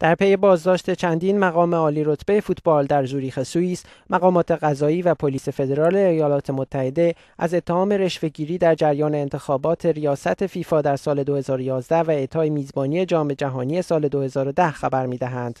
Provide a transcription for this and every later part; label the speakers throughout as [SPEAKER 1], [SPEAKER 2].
[SPEAKER 1] در پی بازداشت چندین مقام عالی رتبه فوتبال در زوریخ سوئیس، مقامات قضایی و پلیس فدرال ایالات متحده از اتهام رشوهگیری در جریان انتخابات ریاست فیفا در سال 2011 و اعطای میزبانی جام جهانی سال 2010 خبر میدهند.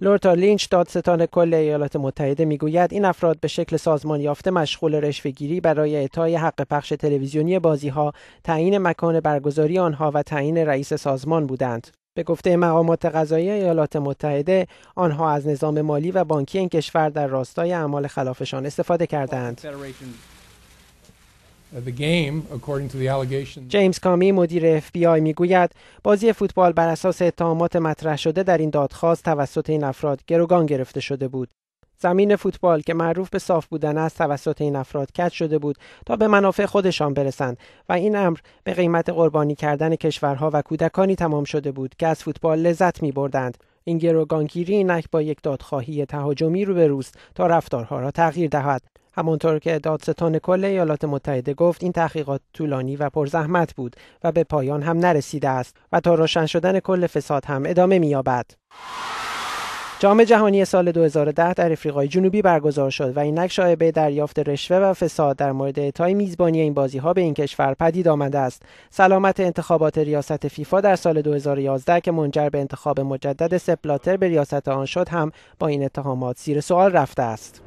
[SPEAKER 1] لورتا لینچ دادستان کل ایالات متحده میگوید این افراد به شکل سازمان یافته مشغول رشوهگیری برای اعطای حق پخش تلویزیونی بازیها تعیین مکان برگزاری آنها و تعیین رئیس سازمان بودند. به گفته مقامات قضایی ایالات متحده آنها از نظام مالی و بانکی این کشور در راستای اعمال خلافشان استفاده کردند. جیمز کامی مدیر اف بی آی میگوید بازی فوتبال بر اساس اتهامات مطرح شده در این دادخواست توسط این افراد گروگان گرفته شده بود زمین فوتبال که معروف به صاف بودن است توسط این افراد کج شده بود تا به منافع خودشان برسند و این امر به قیمت قربانی کردن کشورها و کودکانی تمام شده بود که از فوتبال لذت می بردند. این گروگانگیری نک با یک دادخواهی تهاجمی رو روست تا رفتارها را تغییر دهد همانطور که دادستان کل ایالات متحده گفت این تحقیقات طولانی و پرزحمت بود و به پایان هم نرسیده است و تا روشن شدن کل فساد هم ادامه می‌یابد. جام جهانی سال 2010 در افریقای جنوبی برگزار شد و این اینک به دریافت رشوه و فساد در مورد اعطای میزبانی این بازی ها به این کشور پدید آمده است. سلامت انتخابات ریاست فیفا در سال 2011 که منجر به انتخاب مجدد سپلاتر به ریاست آن شد هم با این اتهامات زیر سوال رفته است.